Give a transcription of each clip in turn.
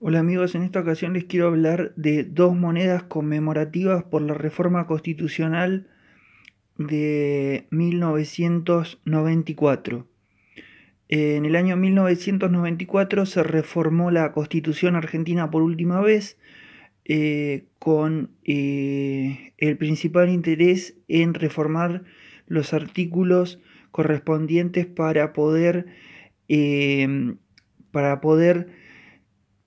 Hola amigos, en esta ocasión les quiero hablar de dos monedas conmemorativas por la reforma constitucional de 1994. En el año 1994 se reformó la constitución argentina por última vez eh, con eh, el principal interés en reformar los artículos correspondientes para poder, eh, para poder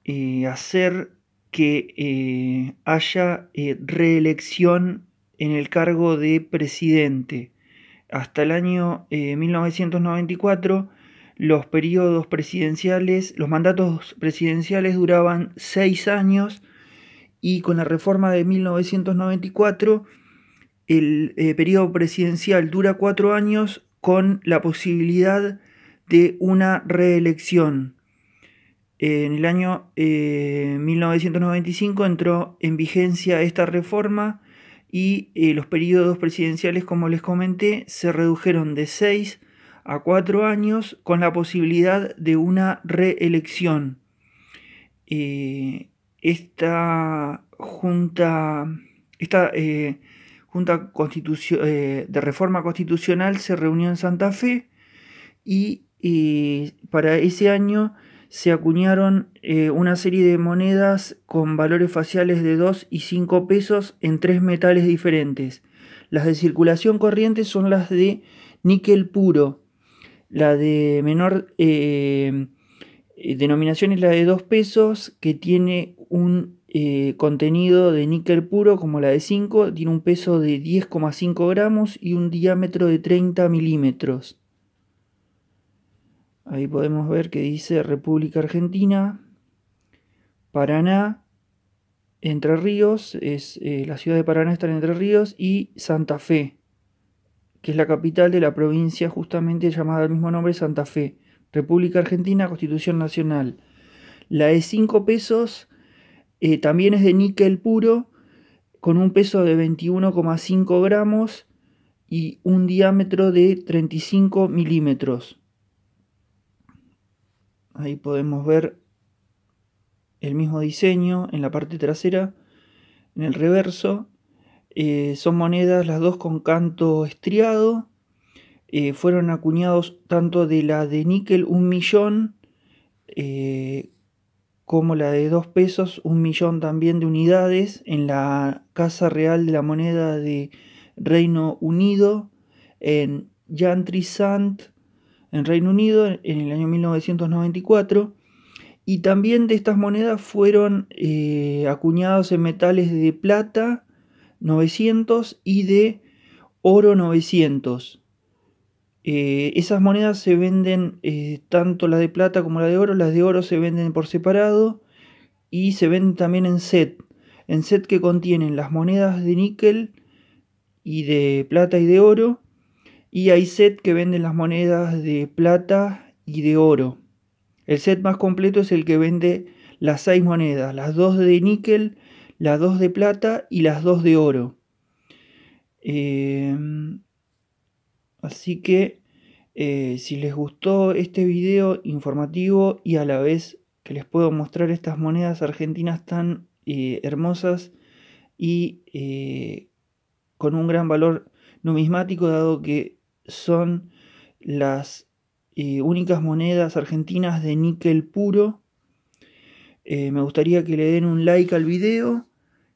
eh, hacer que eh, haya eh, reelección en el cargo de presidente. Hasta el año 1994 los periodos presidenciales, los mandatos presidenciales duraban seis años y con la reforma de 1994 el periodo presidencial dura cuatro años con la posibilidad de una reelección en el año 1995 eh, entró en vigencia esta reforma y eh, los periodos presidenciales, como les comenté, se redujeron de 6 a 4 años con la posibilidad de una reelección. Eh, esta junta, esta, junta de reforma constitucional se reunió en Santa Fe y para ese año se acuñaron eh, una serie de monedas con valores faciales de 2 y 5 pesos en tres metales diferentes. Las de circulación corriente son las de níquel puro. La de menor eh, denominación es la de 2 pesos, que tiene un eh, contenido de níquel puro como la de 5, tiene un peso de 10,5 gramos y un diámetro de 30 milímetros. Ahí podemos ver que dice República Argentina, Paraná, Entre Ríos, es, eh, la ciudad de Paraná está en Entre Ríos, y Santa Fe, que es la capital de la provincia justamente llamada del mismo nombre Santa Fe. República Argentina, Constitución Nacional. La de 5 pesos eh, también es de níquel puro, con un peso de 21,5 gramos y un diámetro de 35 milímetros. Ahí podemos ver el mismo diseño en la parte trasera, en el reverso. Eh, son monedas las dos con canto estriado. Eh, fueron acuñados tanto de la de níquel un millón eh, como la de dos pesos un millón también de unidades en la Casa Real de la Moneda de Reino Unido en Yantrisant en Reino Unido en el año 1994 y también de estas monedas fueron eh, acuñados en metales de plata 900 y de oro 900. Eh, esas monedas se venden eh, tanto las de plata como la de oro. Las de oro se venden por separado y se venden también en set. En set que contienen las monedas de níquel y de plata y de oro y hay set que venden las monedas de plata y de oro. El set más completo es el que vende las seis monedas, las dos de níquel, las dos de plata y las dos de oro. Em, así que eh, si les gustó este video informativo y a la vez que les puedo mostrar estas monedas argentinas tan eh, hermosas y eh, con un gran valor numismático, dado que son las eh, únicas monedas argentinas de níquel puro. Eh, me gustaría que le den un like al video,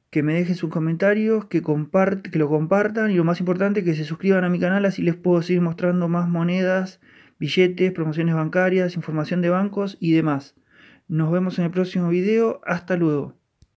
que me dejen sus comentarios, que, que lo compartan y lo más importante que se suscriban a mi canal así les puedo seguir mostrando más monedas, billetes, promociones bancarias, información de bancos y demás. Nos vemos en el próximo video. Hasta luego.